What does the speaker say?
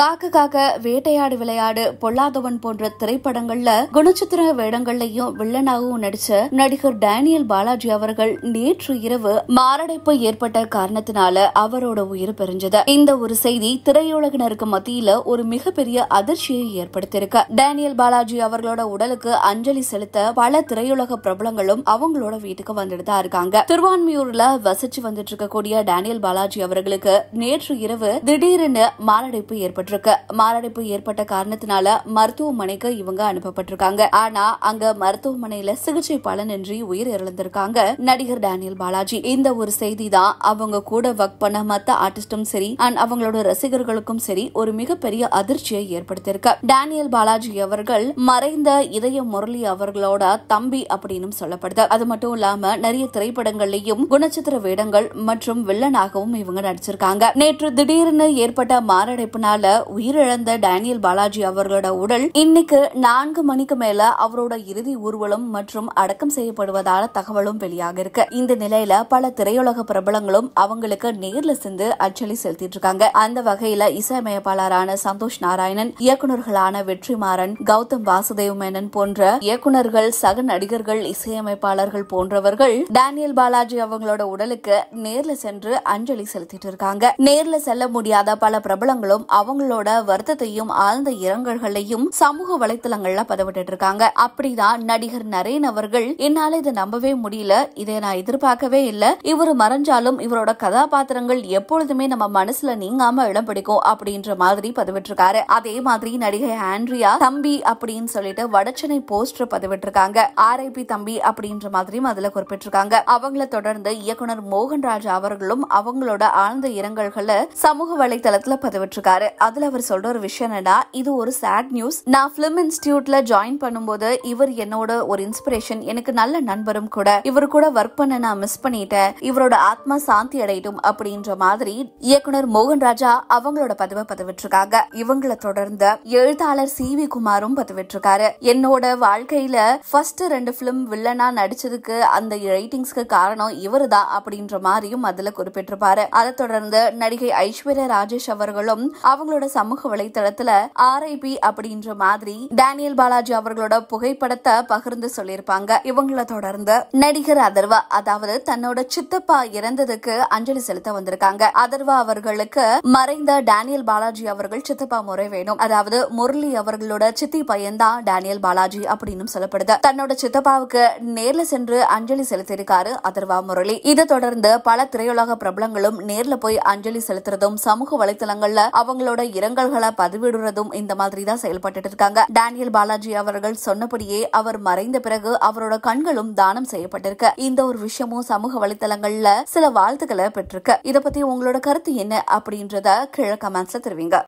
காக்க காக்க வேட்டையாடு விளையாடு பொல்லாதவன் போன்ற திரைப்படங்கள்ல குணச்சித்திர வேடங்கள்லையும் வில்லனாகவும் நடிச்ச நடிகர் டேனியல் பாலாஜி அவர்கள் நேற்று இரவு மாரடைப்பு ஏற்பட்ட காரணத்தினால அவரோட உயிர் பிரிஞ்சது இந்த ஒரு செய்தி திரையுலகினருக்கு மத்தியில ஒரு மிகப்பெரிய அதிர்ச்சியை ஏற்படுத்தியிருக்கு டேனியல் பாலாஜி அவர்களோட உடலுக்கு அஞ்சலி செலுத்த பல திரையுலக பிரபலங்களும் அவங்களோட வீட்டுக்கு வந்துட்டு தான் இருக்காங்க திருவான்மியூர்ல வசிச்சு வந்துட்டு இருக்கக்கூடிய டேனியல் பாலாஜி அவர்களுக்கு நேற்று இரவு திடீரென மாரடைப்பு ஏற்பட்டு ஏற்பட்டிருக்கு மாரடைப்பு ஏற்பட்ட காரணத்தினால மருத்துவமனைக்கு இவங்க அனுப்பப்பட்டிருக்காங்க ஆனா அங்க மருத்துவமனையில சிகிச்சை பலனின்றி உயிர் இழந்திருக்காங்க நடிகர் டேனியல் பாலாஜி இந்த ஒரு செய்தி தான் அவங்க கூட ஒர்க் பண்ண மத்த ஆர்டிஸ்டும் சரி அண்ட் அவங்களோட ரசிகர்களுக்கும் சரி ஒரு மிகப்பெரிய அதிர்ச்சியை ஏற்படுத்தியிருக்க டேனியல் பாலாஜி அவர்கள் மறைந்த இதய முரளி அவர்களோட தம்பி அப்படின்னு சொல்லப்படுது அது மட்டும் இல்லாம நிறைய திரைப்படங்கள்லயும் குணச்சித்திர வேடங்கள் மற்றும் வில்லனாகவும் இவங்க நடிச்சிருக்காங்க நேற்று திடீர்னு ஏற்பட்ட மாரடைப்புனால உயிரிழந்த டேனியல் பாலாஜி அவர்களோட உடல் இன்னைக்கு நான்கு மணிக்கு மேல அவரோட இறுதி ஊர்வலம் மற்றும் அடக்கம் செய்யப்படுவதால தகவலும் வெளியாக இருக்கு இந்த நிலையில பல திரையுலக பிரபலங்களும் அவங்களுக்கு நேர்ல சென்று அஞ்சலி செலுத்திட்டு இருக்காங்க அந்த வகையில இசையமைப்பாளரான சந்தோஷ் நாராயணன் இயக்குநர்களான வெற்றிமாறன் கௌதம் வாசுதேவ் மேனன் போன்ற இயக்குநர்கள் சக நடிகர்கள் இசையமைப்பாளர்கள் போன்றவர்கள் டேனியல் பாலாஜி அவங்களோட உடலுக்கு நேர்ல சென்று அஞ்சலி செலுத்திட்டு இருக்காங்க நேர்ல செல்ல முடியாத பல பிரபலங்களும் அவங்க அவங்களோட வருத்தத்தையும் ஆழ்ந்த இரங்கல்களையும் சமூக வலைத்தளங்கள்ல பதிவிட்டு இருக்காங்க அப்படிதான் நடிகர் நரேன் அவர்கள் என்னால இதை நம்பவே முடியல இதை நான் எதிர்பார்க்கவே இல்ல இவர் மறைஞ்சாலும் இவரோட கதாபாத்திரங்கள் எப்பொழுதுமே நம்ம மனசுல நீங்காம இடம் பிடிக்கும் அப்படின்ற மாதிரி இருக்காரு அதே மாதிரி நடிகை ஆண்ட்ரியா தம்பி அப்படின்னு சொல்லிட்டு வடச்சனை போஸ்டர் பதிவிட்டிருக்காங்க ஆர்ஐபி தம்பி அப்படின்ற மாதிரியும் அதுல குறிப்பிட்டிருக்காங்க அவங்கள தொடர்ந்து இயக்குனர் மோகன்ராஜ் அவர்களும் அவங்களோட ஆழ்ந்த இரங்கல்களை சமூக வலைதளத்துல இருக்காரு அதில் அவர் சொல்ற ஒரு விஷயம் என்னடா இது ஒரு சேட் நியூஸ் நான் பிலிம் இன்ஸ்டியூட்ல ஜாயின் பண்ணும்போது இவர் என்னோட ஒரு இன்ஸ்பிரேஷன் எனக்கு நல்ல நண்பரும் கூட இவர் கூட ஒர்க் பண்ண நான் மிஸ் பண்ணிட்டேன் இவரோட ஆத்மா சாந்தி அடையட்டும் அப்படின்ற மாதிரி இயக்குனர் மோகன் ராஜா அவங்களோட பதிவிட்டு இருக்காங்க இவங்களை தொடர்ந்து எழுத்தாளர் சி வி குமாரும் இருக்காரு என்னோட வாழ்க்கையில ஃபர்ஸ்ட் ரெண்டு பிலிம் வில்லனா நடிச்சதுக்கு அந்த ரைட்டிங்ஸ்க்கு காரணம் இவரு தான் அப்படின்ற மாதிரியும் அதுல குறிப்பிட்டிருப்பாரு அதை தொடர்ந்து நடிகை ஐஸ்வர்யா ராஜேஷ் அவர்களும் அவங்களோட அவரோட சமூக வலைத்தளத்துல ஆர்ஐபி அப்படின்ற மாதிரி டேனியல் பாலாஜி அவர்களோட புகைப்படத்தை பகிர்ந்து சொல்லியிருப்பாங்க இவங்கள தொடர்ந்து நடிகர் அதர்வா அதாவது தன்னோட சித்தப்பா இறந்ததுக்கு அஞ்சலி செலுத்த வந்திருக்காங்க அதர்வா அவர்களுக்கு மறைந்த டேனியல் பாலாஜி அவர்கள் சித்தப்பா முறை வேணும் அதாவது முரளி அவர்களோட சித்தி பையன்தான் டேனியல் பாலாஜி அப்படின்னு சொல்லப்படுது தன்னோட சித்தப்பாவுக்கு நேர்ல சென்று அஞ்சலி செலுத்தியிருக்காரு அதர்வா முரளி இதை தொடர்ந்து பல திரையுலக பிரபலங்களும் நேர்ல போய் அஞ்சலி செலுத்துறதும் சமூக வலைத்தளங்கள்ல அவங்களோட இரங்கல்களை பதிவிடுறதும் இந்த மாதிரி தான் செயல்பட்டு இருக்காங்க டேனியல் பாலாஜி அவர்கள் சொன்னபடியே அவர் மறைந்த பிறகு அவரோட கண்களும் தானம் செய்யப்பட்டிருக்கு இந்த ஒரு விஷயமும் சமூக வலைதளங்கள்ல சில வாழ்த்துக்களை பெற்றிருக்கு இத பத்தி உங்களோட கருத்து என்ன அப்படின்றத கீழே கமெண்ட்ஸ்ல தெரிவிங்க